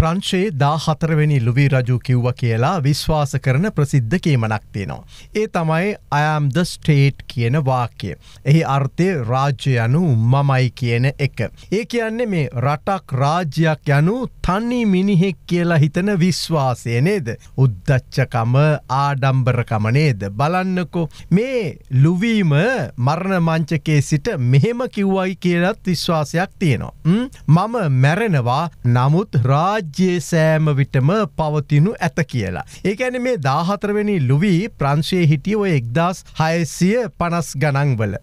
ප්‍රංශයේ දා හතරවෙනි ලුවී රජු කිව්ව කියලා විශ්වාස කරන ප්‍රසිද්ධ කීමනක් තියෙනවා. ඒ තමයි අයම්ද ස්ටේට් කියන වාක්‍ය. එහි අර්ථය රාජ්‍ය යනු මමයි කියන එක. ඒ කියන්නේ මේ රටක් රාජ්‍යයක් යනු තන්නේ මිනිහෙක් කියලා හිතන විශ්වාසය නේද. උද්දච්චකම ආඩම්බරකම නේද. බලන්නකෝ මේ ලුවීම මරණ මංචකේ සිට මෙහෙම කිව්වයි කියලත් විශ්වාසයක් තියෙනවා. මම මැරෙනවා නමුත් රාජ රාජ්‍යයේ සෑම විටම පවතිනු ඇත කියලා. ඒකැන මේ දාහතරවෙනි ලුවී ප්‍රංශයේ හිටිය ඔය එක්දස් හයසිය පනස් ගණන්වල.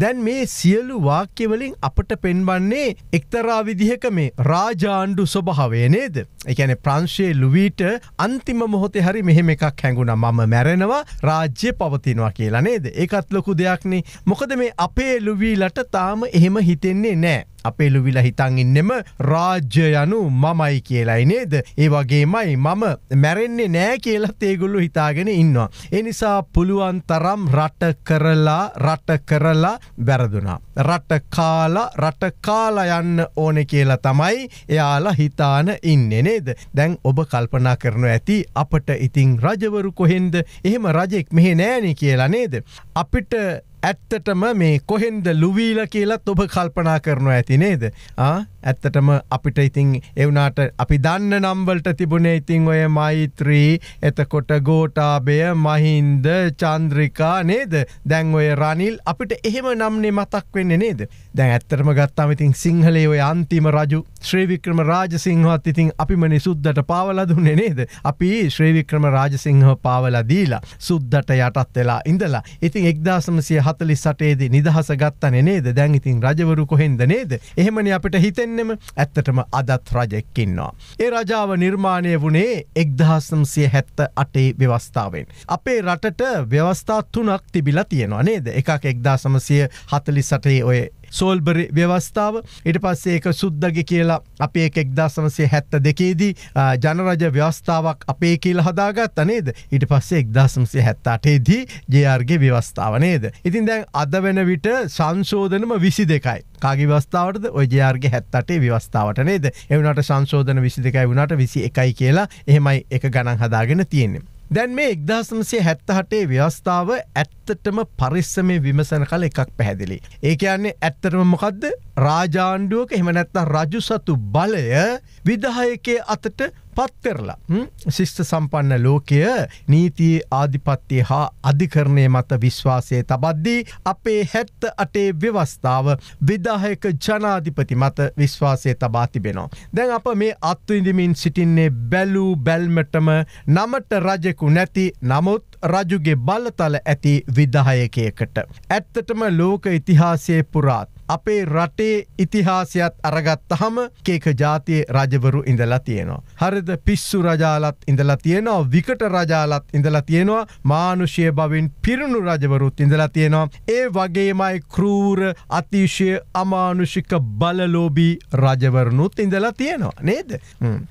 දැන් මේ සියලු වාක්‍යවලින් අපට පෙන්වන්නේ එක්තරා විදිහක මේ රාජාණ්ඩු ස්වභාවේ නේද. එකැන ප්‍රංශයේ ලුවීට අන්තිම මොහොතේ හරි මෙහෙම එකක් හැඟුණ මම මැරෙනවා රාජ්‍ය පවතිනවා කියලා නේද. එකත් ලොකු දෙයක්නේ මොකද මේ අපේ ලුවීලට තාම එහෙම හිතෙන්නේ නෑ. අපේ ලුවිල හිතන් ඉන්නෙම රාජ්‍ය යනු මමයි කියලයි නේද ඒ වගේමයි මම මැරෙන්නේ නෑ කියලත් ඒගොල්ලු හිතාගෙන ඉන්නවා. එනිසා පුළුවන් තරම් රට කරලා රට කරලා වැරදුනා. රට කාලා රට කාලා යන්න ඕන කියලා තමයි එයාලා හිතාන ඉන්න නේද දැන් ඔබ කල්පනා කරනු ඇති අපට ඉතිං රජවරු කොහෙන්ද එහෙම රජෙක් මෙහෙ නෑන කියලා නේද. අපිට ඇත්තටම මේ කොහෙන්ද ලුවීල කියලත් ඔබ කල්පනා කරනු ඇති නේද ඇත්තටම අපිට ඉතිං එවනාට අපි දන්න නම්වලට තිබුණේ ඉතිං ඔය මෛත්‍රී එතකොට ගෝටාබය මහින්ද චන්ද්‍රිකා නේද දැන් ඔය රනිල් අපිට එහෙම නම්නේ මතක් වෙන්න නේද දැන් ඇත්තරම ගත්තාම ඉතින් සිංහලේ ඔය අන්තිම රජු ශ්‍රීවික්‍රම රාජසිංහත් ඉතින් අපිමනි සුද්දට පාවලදුන්නේ නේද අපි ශ්‍රීවික්‍රම රාජසිංහ පාවලදීලා සුද්දට යටත් වෙලා ඉඳලා ඉතින් එක්දාසමසිය හත් හතලි සටේද නිදහස ගත්තන නේද දැන් ඉතින් රජවරු කොහෙන්ද නේද එහෙමනි අපට හිතෙන්නෙම ඇත්තටම අදත් රජෙක්කින්නවා. ඒ රජාව නිර්මාණය වුණේ එක්දහස්සම් සිය හැත්ත අටේ ව්‍යවස්ථාවෙන්. අපේ රටට ව්‍යවස්ථා තුනක් තිබිලා තියෙනවා නේද එකක් එක්දා සමසය හතලි සටේ ඔය සෝල්බර ව්‍යවස්ථාව ඉට පස්සේ එක සුද්දග කියලා අපේ එක්දාසමසේ හැත්ත දෙකේදී ජනරජ ව්‍යවස්ථාවක් අපේ කියල හදාගත් අනේද ඉට පස්සේ එක්දාසමසේ හැත්තාටේදී ජයාර්ගේ ව්‍යවස්ථාවනේද. ඉතින් දැන් අද වෙන විට සංශෝධනම විසි දෙකයි. කාගේ වස්ථාවටද ඔජයාර්ගේ හැත්තටේ ව්‍යවස්ථාවට නේද එවනට සංශෝධන විසි දෙකයි වුණට විසි එකයි කියලා එහෙමයි එක ගණන් හදාගෙන තියෙන්නේ. දැන් මේ එක්දහසමසේ හැත්තහටේ ව්‍යවස්ථාව ඇත්තටම පරිස්සමේ විමසන කල එකක් පැහැදිලි. ඒකයන්නේ ඇත්තරම මොකක්ද රාජාණ්ඩුවක හෙමනැත්ත රජු සතු බලය විදායකේ අතට පත්තරලා. ශිෂ්ට සම්පන්න ලෝකය නීතියේ ආධිපත්තිය හා අධිකරණය මත විශ්වාසය තබද්දී අපේ හැත්ත අටේ ව්‍යවස්ථාව විදාහයක ජනාධිපති මත විශ්වාසය තබා තිබෙනවා. දැන් අප මේ අත්වඉඳමින් සිටින්නේ බැලූ බැල්මටම නමට රජෙකු නැති නමුත් රජුගේ බලතල ඇති විදාහයකයකට. ඇත්තටම ලෝක ඉතිහාසයේ පුරාත්. අපේ රටේ ඉතිහාසයත් අරගත්තහම කේක ජාතිය රජවරු ඉඳලා තියෙනවා. හරිද පිස්සු රජාලත් ඉඳලා තියෙනවා විකට රජාලත් ඉඳලා තියෙනවා මානුෂය බවින් පිරුණු රජවරුත් ඉඳලා තියෙනවා. ඒ වගේමයි කරූර අතිශය අමානුෂික බලලෝබී රජවරනුත් ඉඳලා තියෙනවා නේද.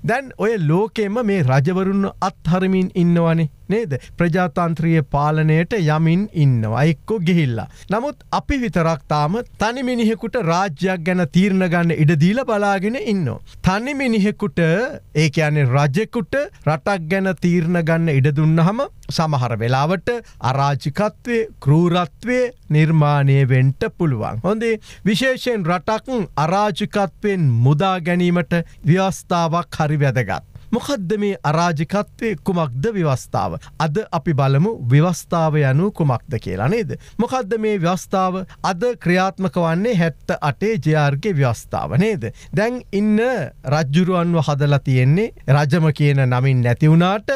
දැන් ඔය ලෝකෙම මේ රජවරුන් අත්හරමින් ඉන්නවනේ. නේද ප්‍රජාතන්ත්‍රීය පාලනයට යමින් ඉන්නවා එක්කෝ ගිහිල්ලා. නමුත් අපි විතරක් තාම තනි මිනිහෙකුට රාජ්‍යයක් ගැන තීරණ ගන්න ඉඩදීල බලාගෙන ඉන්නවා. තනි මිනිහෙකුට ඒ අනේ රජෙකුට රටක් ගැන තීරණ ගන්න ඉඩ දුන්නහම සමහර වෙලාවට අරාජිකත්වය කරූරත්වය නිර්මාණය වෙන්ට පුළුවන්. හොඳේ විශේෂයෙන් රටක් අරාජිකත්වයෙන් මුදා ගැනීමට ව්‍යවස්ථාවක් හරි වැදගත්. මොකද්ද මේ අරාජිකත්වය කුමක්ද ව්‍යවස්ථාව. අද අපි බලමු ව්‍යවස්ථාව යනු කුමක්ද කියලා නේද. මොකද්ද මේ ව්‍යවස්ථාව අද ක්‍රියාත්මක වන්නේ හැත්ත අටේ ජයාර්ගේ ව්‍යවස්ථාව නේද. දැන් ඉන්න රජ්ජුරුවන්ව හදලා තියෙන්නේ රජම කියන නමින් නැතිවුණාට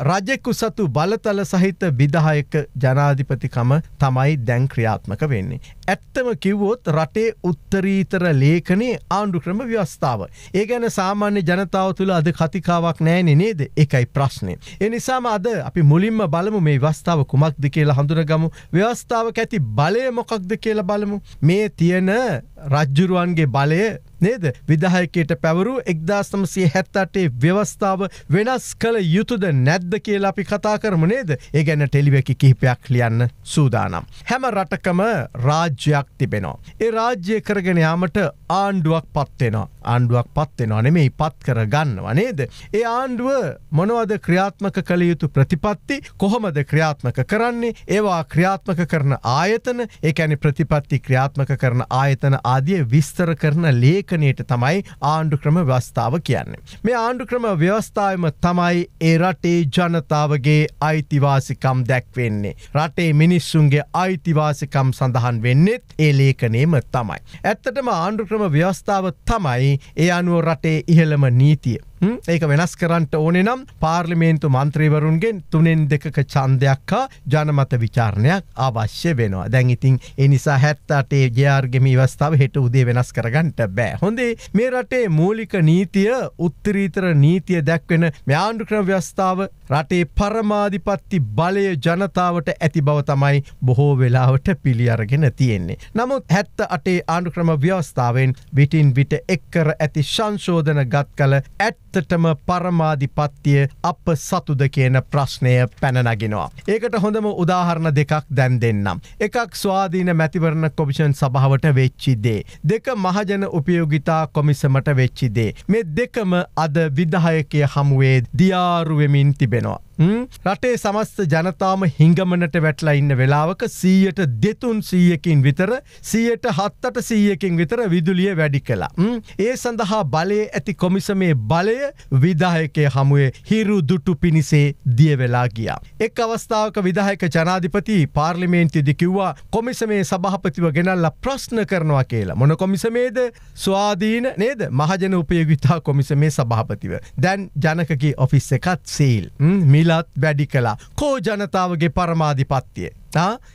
රජෙකු සතු බලතල සහිත විදායක ජනාධිපතිකම තමයි දැන් ක්‍රියාත්මක වෙන්නේ. ඇත්තම කිව්වොත් රටේ උත්තරීතර ලේකනේ ආණ්ඩුක්‍රම ව්‍යවස්ථාව. ඒ ගැන සාමාන්‍ය ජනතාව තුළ අද කතික මාතෘකාවක් නෑනේ නේද එකයි ප්‍රශ්නය. එනිසාම අද අපි මුලින්ම බලමු මේ වස්ථාව කුමක්ද කියලා හඳුනගමු ව්‍යවස්ථාව ඇති බලය මොකක්ද කියලා බලමු. මේ තියෙන රජ්ජුරුවන්ගේ බලය නේද විදාහයකයට පැවරු එක්දාස්නමසේ හැත්තටේ ව්‍යවස්ථාව වෙනස් කළ යුතුද නැද්ද කියලා අපි කතා කරම නේද ඒ ගැන ටෙලිවැකි කිහිපයක් ලියන්න සූදානම්. හැම රටකම රාජ්‍යයක් තිබෙනවා. ඒ රාජ්‍යය කරගෙන යාමට ආණ්ඩුවක් පත්වෙනවා ආණ්ඩුවක් පත්වෙනවා නෙමෙයි පත් කර ගන්නවා නේද. ඒ ආණ්ඩුව මොනවද ක්‍රියාත්මක කළ යුතු ප්‍රතිපත්ති කොහොමද ක්‍රියාත්මක කරන්නේ ඒවා ක්‍රියාත්මක කරන ආයතන ඒඇනි ප්‍රතිපත්ති ක්‍රියාත්මක කරන ආයතන ආදිය විස්තර කරන ලේක යාකනයට තමයි ආණ්ඩු ක්‍රම ව්‍යවස්ථාව කියන්නේ. මේ ආණ්ඩු ක්‍රම ව්‍යවස්ථාවම තමයි ඒ රටේ ජනතාවගේ අයිතිවාසිකම් දැක්වෙන්නේ. රටේ මිනිස්සුන්ගේ අයිතිවාසිකම් සඳහන් වෙන්නෙත් ඒ ලේකනේම තමයි. ඇත්තටම ආණ්ඩු ක්‍රම ව්‍යවස්ථාව තමයි ඒ අනුව රටේ ඉහළම නීතිය. ඒක වෙනස් කරන්නට ඕනේ නම් පාර්ලිමේන්තු මන්ත්‍රීවරුන්ගෙන් තුනෙන් දෙකක චන්දයක්කා ජනමත විචාරණයක් අවශ්‍ය වෙනවා දැන් ඉතින් එනිසා හැත්තාටේ ජයාර්ගෙම ඉවස්ථාව හෙට උදේ වෙනස් කරගන්නට බෑ හොඳේ මේ රටේ මූලික නීතිය උත්තරීතර නීතිය දැක්වෙන ම්‍යාණ්ඩුක්‍රම ව්‍යස්ථාව රටේ පරමාධිපත්ති බලය ජනතාවට ඇති බව තමයි බොහෝ වෙලාවට පිළි අරගෙන තියෙන්නේ. නමුත් හැත්ත අටේ ආණුක්‍රම ව්‍යවස්ථාවෙන් විටින් විට එක්කර ඇති සංශෝධන ගත් කළ ඇත් ඇත්තටම පරමාධිපත්තිය අප සතුද කියන ප්‍රශ්නය පැනනගෙනවා. ඒකට හොඳම උදාහරණ දෙකක් දැන් දෙන්නම්. එකක් ස්වාධීන මැතිවරණ කොමිෂන් සභාවට වෙච්චිදේ. දෙක මහජන උපයෝගිතා කොමිසමට වෙච්චිදේ. මේ දෙකම අද විදාහයකය හමුවේ දියාරුවමින් තිබෙනවා. රටේ සමස්ත ජනතාම හිංගමනට වැටලා ඉන්න වෙලාවක සීයට දෙතුන් සීයකින් විතර සීයට හත්තට සීයකින් විතර විදුලිය වැඩි කලා. ඒ සඳහා බලය ඇති කොමිසමේ බලය විදායකය හමුවේ හිරු දුටු පිණිසේ දිය වෙලා ගියා. එක් අවස්ථාවක විදායක ජනාධිපති පාර්ලිමේන්තිදි කිව්වා කොමිසමේ සභහපතිව ගෙනල්ල ප්‍රශ්න කරනවා කියලා මොන කොමිසමේද ස්වාධීන නේද මහජන උපයගවිතා කොමිසමේ සභහපතිව. දැන් ජනකගේ ඔෆිස් එකත් සීල් මිල්. මිලත් වැඩි කලා කෝ ජනතාවගේ පරමාධිපත්තිය.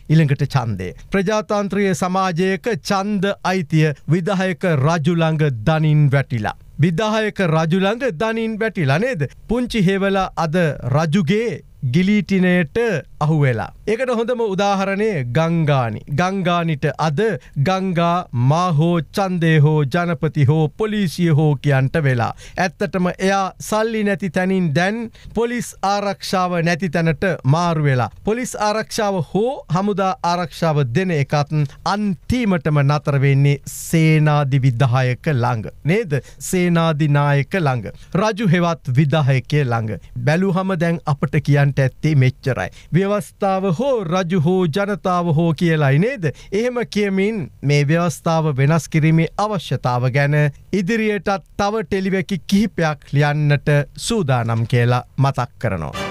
ඉළඟට චන්දේ. ප්‍රජාතන්ත්‍රයේ සමාජයක චන්ද අයිතිය විදාහයක රජුළඟ දනින් වැටිලා. විදාහයක රජුළඟ දනින් වැටිලා නේද. පුංචි හෙවල අද රජුගේ ගිලීටිනයට අහුවෙලා. ඒකට හොඳම උදාහරණය ගංගානි. ගංගානිට අද ගංගා මාහෝ චන්දේ හෝ ජනපති හෝ පොලිසිය හෝ කියන්ට වෙලා. ඇත්තටම එයා සල්ලි නැති තැනින් දැන් පොලිස් ආරක්ෂාව නැති තැනට මාරුවෙලා. පොලිස් ආරක්ෂාව හෝ හමුදා ආරක්ෂාව දෙන එකත්න් අන්තිමටම නතරවෙන්නේ සේනාදිවිදහායක ළඟ. නේද සේනාදිනායක ළඟ. රජු හෙවත් විදාහයකේ ළඟ. බැලුහම දැන් අපට කියන්ට ඇත්තේ මෙච්චරයි. ව්‍යවස්ථාව හෝ රජු හෝ ජනතාව හෝ කියලයි නේද. එහෙම කියමින් මේ ව්‍යවස්ථාව වෙනස් කිරීමේ අවශ්‍යතාව ගැන ඉදිරියටත් තව ටෙලිවැකි කිහිපයක් ලියන්නට සූදානම් කියලා මතක් කරනවා.